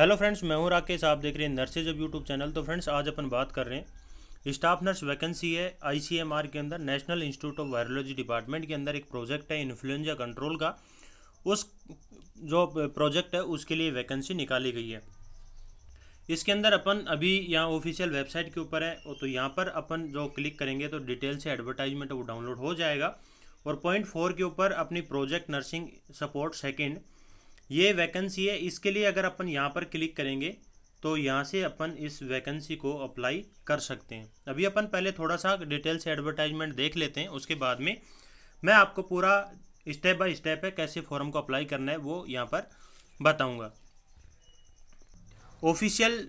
hello friends मैं हूं राकेश आप देख रहे हैं नर्सेज ऑफ यूट्यूब चैनल तो फ्रेंड्स आज अपन बात कर रहे हैं स्टाफ नर्स वैकेंसी है आईसीएमआर के अंदर national institute of virology department के अंदर एक प्रोजेक्ट है इन्फ्लुएंजा कंट्रोल का उस जो प्रोजेक्ट है उसके लिए वैकेंसी निकाली गई है इसके अंदर अपन अभी यहाँ ऑफिशियल वेबसाइट के ऊपर है तो यहाँ पर अपन जो क्लिक करेंगे तो डिटेल से एडवर्टाइजमेंट वो डाउनलोड हो जाएगा और पॉइंट फोर के ऊपर अपनी प्रोजेक्ट नर्सिंग सपोर्ट सेकेंड ये वैकेंसी है इसके लिए अगर अपन यहाँ पर क्लिक करेंगे तो यहाँ से अपन इस वैकेंसी को अप्लाई कर सकते हैं अभी अपन पहले थोड़ा सा डिटेल से एडवर्टाइजमेंट देख लेते हैं उसके बाद में मैं आपको पूरा स्टेप बाय स्टेप है कैसे फॉर्म को अप्लाई करना है वो यहाँ पर बताऊँगा ऑफिशियल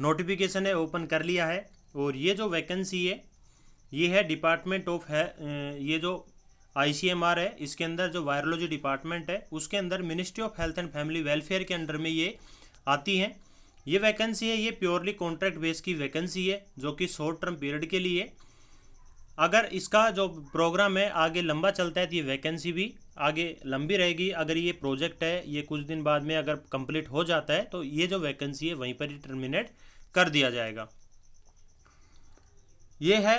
नोटिफिकेशन है ओपन कर लिया है और ये जो वैकेंसी है ये है डिपार्टमेंट ऑफ है ये जो आईसीएमआर है इसके अंदर जो वायरोलॉजी डिपार्टमेंट है उसके अंदर ministry of health and family welfare के अंडर में ये आती हैं ये वैकेंसी है ये प्योरली कॉन्ट्रैक्ट बेस की वैकेंसी है जो कि शॉर्ट टर्म पीरियड के लिए अगर इसका जो प्रोग्राम है आगे लंबा चलता है तो ये वैकेंसी भी आगे लंबी रहेगी अगर ये प्रोजेक्ट है ये कुछ दिन बाद में अगर कंप्लीट हो जाता है तो ये जो वैकेंसी है वहीं पर ही टर्मिनेट कर दिया जाएगा ये है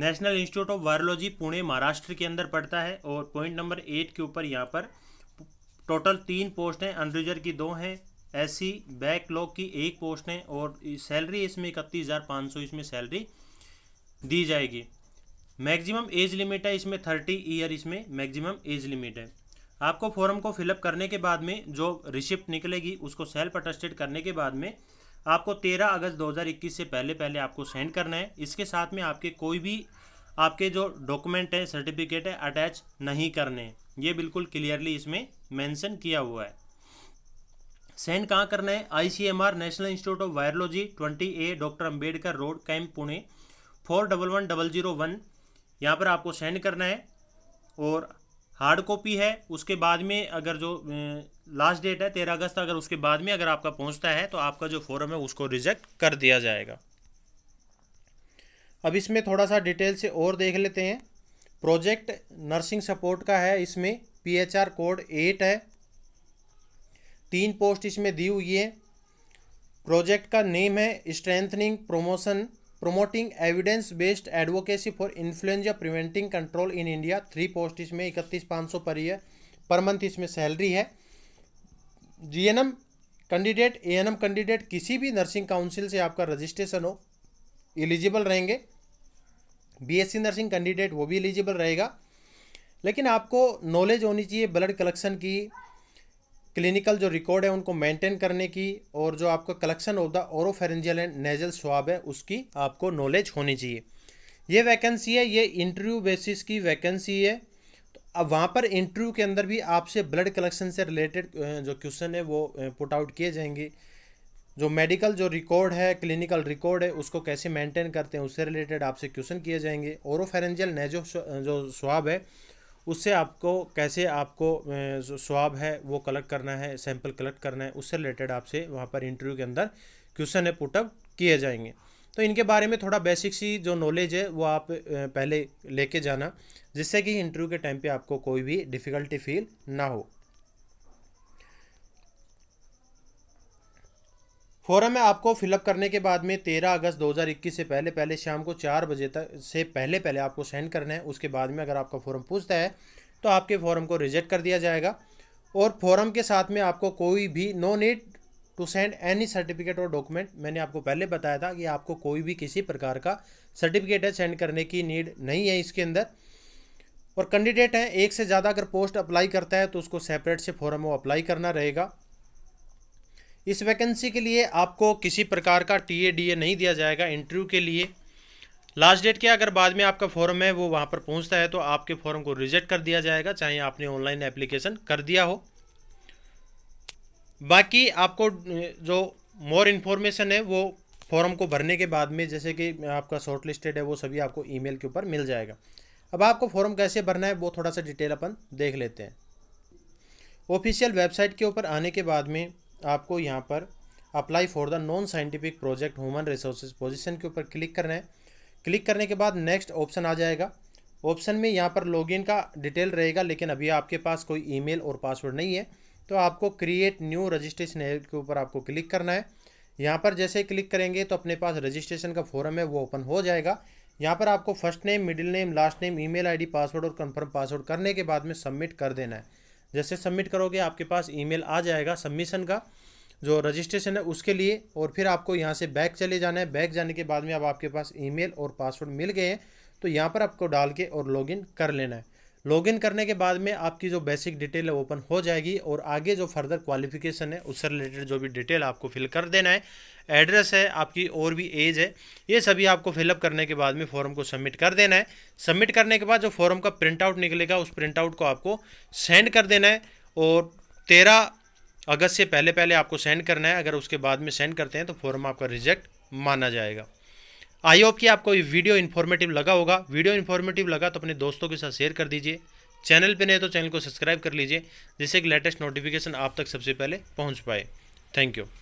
national institute of virology Pune Maharashtra के अंदर पड़ता है और पॉइंट नंबर एट के ऊपर यहाँ पर टोटल तीन पोस्ट हैं अनरिजर्व की दो हैं एस बैकलॉग की एक पोस्ट है और सैलरी इसमें इकतीस हज़ार पाँच सौ इसमें सैलरी दी जाएगी मैक्सिमम एज लिमिट है इसमें थर्टी ईयर इसमें मैक्सिमम एज लिमिट है आपको फॉर्म को फिलअप करने के बाद में जो रिसिप्ट निकलेगी उसको सेल्फ अटेस्टेड करने के बाद में आपको 13 अगस्त 2021 से पहले पहले आपको सेंड करना है इसके साथ में आपके कोई भी आपके जो डॉक्यूमेंट है सर्टिफिकेट है अटैच नहीं करने ये बिल्कुल क्लियरली इसमें मेंशन किया हुआ है सेंड कहाँ करना है ICMR national institute of virology twenty A doctor Ambedkar road camp Pune four double one double zero one यहाँ पर आपको सेंड करना है और हार्ड कॉपी है उसके बाद में अगर जो लास्ट डेट है तेरह अगस्त अगर उसके बाद में अगर आपका पहुंचता है तो आपका जो फॉर्म है उसको रिजेक्ट कर दिया जाएगा अब इसमें थोड़ा सा डिटेल से और देख लेते हैं प्रोजेक्ट नर्सिंग सपोर्ट का है इसमें पीएचआर कोड एट है तीन पोस्ट इसमें दी हुई है प्रोजेक्ट का नेम है strengthening promotion promoting evidence based advocacy for influenza preventing control in India three post इसमें इकतीस पाँच सौ पर ईयर पर मंथ इसमें सैलरी है जीएनएम कैंडिडेट एएनएम कैंडिडेट किसी भी नर्सिंग काउंसिल से आपका रजिस्ट्रेशन हो एलिजिबल रहेंगे बीएससी नर्सिंग कैंडिडेट वो भी एलिजिबल रहेगा लेकिन आपको नॉलेज होनी चाहिए ब्लड कलेक्शन की क्लिनिकल जो रिकॉर्ड है उनको मेंटेन करने की और जो आपका collection of the oropharyngeal and nasal swab है उसकी आपको नॉलेज होनी चाहिए ये वैकेंसी है ये इंटरव्यू बेसिस की वैकेंसी है तो अब वहाँ पर इंटरव्यू के अंदर भी आपसे ब्लड कलेक्शन से रिलेटेड जो क्वेश्चन है वो पुट आउट किए जाएंगे जो मेडिकल जो रिकॉर्ड है क्लिनिकल रिकॉर्ड है उसको कैसे मेंटेन करते हैं उससे रिलेटेड आपसे क्वेश्चन किए जाएंगे ओरोफेरेंजियल नेजो जो स्वाब है उससे आपको कैसे आपको स्वाब है वो कलेक्ट करना है सैंपल कलेक्ट करना है उससे रिलेटेड आपसे वहाँ पर इंटरव्यू के अंदर क्वेश्चन है पुटअप किए जाएंगे तो इनके बारे में थोड़ा बेसिक सी जो नॉलेज है वो आप पहले लेके जाना जिससे कि इंटरव्यू के टाइम पे आपको कोई भी डिफ़िकल्टी फील ना हो फॉरम है आपको फिलअप करने के बाद में 13 अगस्त 2021 से पहले पहले शाम को चार बजे तक से पहले पहले आपको सेंड करना है उसके बाद में अगर आपका फॉर्म पूछता है तो आपके फॉर्म को रिजेक्ट कर दिया जाएगा और फॉरम के साथ में आपको कोई भी no need to send any certificate और डॉक्यूमेंट मैंने आपको पहले बताया था कि आपको कोई भी किसी प्रकार का सर्टिफिकेट है सेंड करने की नीड नहीं है इसके अंदर और कैंडिडेट हैं एक से ज़्यादा अगर पोस्ट अप्लाई करता है तो उसको सेपरेट से फॉरम वो अप्लाई करना रहेगा इस वैकेंसी के लिए आपको किसी प्रकार का टी ए डी ए नहीं दिया जाएगा इंटरव्यू के लिए लास्ट डेट के अगर बाद में आपका फॉर्म है वो वहाँ पर पहुँचता है तो आपके फॉर्म को रिजेक्ट कर दिया जाएगा चाहे आपने ऑनलाइन एप्लीकेशन कर दिया हो बाकी आपको जो मोर इन्फॉर्मेशन है वो फॉर्म को भरने के बाद में जैसे कि आपका शॉर्ट लिस्टेड है वो सभी आपको ईमेल के ऊपर मिल जाएगा अब आपको फॉर्म कैसे भरना है वो थोड़ा सा डिटेल अपन देख लेते हैं ऑफिशियल वेबसाइट के ऊपर आने के बाद में आपको यहाँ पर apply for the non scientific project human resources position के ऊपर क्लिक करना है क्लिक करने के बाद नेक्स्ट ऑप्शन आ जाएगा ऑप्शन में यहाँ पर लॉगिन का डिटेल रहेगा लेकिन अभी आपके पास कोई ईमेल और पासवर्ड नहीं है तो आपको क्रिएट न्यू रजिस्ट्रेशन हेल्प के ऊपर आपको क्लिक करना है यहाँ पर जैसे क्लिक करेंगे तो अपने पास रजिस्ट्रेशन का फॉरम है वो ओपन हो जाएगा यहाँ पर आपको first name middle name last name email ID password और कंफर्म पासवर्ड करने के बाद में सबमिट कर देना है जैसे सबमिट करोगे आपके पास ईमेल आ जाएगा सबमिशन का जो रजिस्ट्रेशन है उसके लिए और फिर आपको यहाँ से बैक चले जाना है बैक जाने के बाद में अब आपके पास ईमेल और पासवर्ड मिल गए हैं तो यहाँ पर आपको डाल के और लॉगिन कर लेना है लॉगिन करने के बाद में आपकी जो बेसिक डिटेल है ओपन हो जाएगी और आगे जो फर्दर क्वालिफिकेशन है उससे रिलेटेड जो भी डिटेल आपको फिल कर देना है एड्रेस है आपकी और भी एज है ये सभी आपको फिलअप करने के बाद में फॉर्म को सबमिट कर देना है सबमिट करने के बाद जो फॉर्म का प्रिंट आउट निकलेगा उस प्रिंट आउट को आपको सेंड कर देना है और तेरह अगस्त से पहले पहले आपको सेंड करना है अगर उसके बाद में सेंड करते हैं तो फॉर्म आपका रिजेक्ट माना जाएगा आई होप कि आपको ये वीडियो इन्फॉर्मेटिव लगा होगा वीडियो इन्फॉर्मेटिव लगा तो अपने दोस्तों के साथ शेयर कर दीजिए चैनल पर नहीं तो चैनल को सब्सक्राइब कर लीजिए जिससे कि लेटेस्ट नोटिफिकेशन आप तक सबसे पहले पहुँच पाए थैंक यू